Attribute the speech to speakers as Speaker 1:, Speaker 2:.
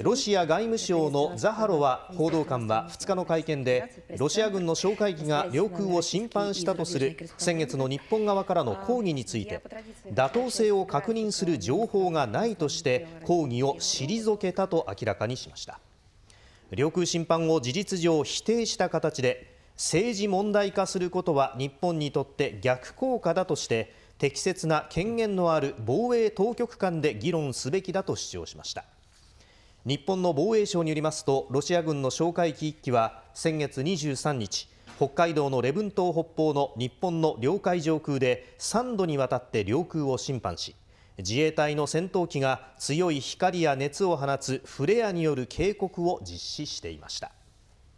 Speaker 1: ロシア外務省のザハロワ報道官は2日の会見でロシア軍の哨戒機が領空を侵犯したとする先月の日本側からの抗議について妥当性を確認する情報がないとして抗議を退けたと明らかにしました領空侵犯を事実上否定した形で政治問題化することは日本にとって逆効果だとして適切な権限のある防衛当局間で議論すべきだと主張しました。日本の防衛省によりますとロシア軍の哨戒機1機は先月23日北海道の礼文島北方の日本の領海上空で3度にわたって領空を侵犯し自衛隊の戦闘機が強い光や熱を放つフレアによる警告を実施していました。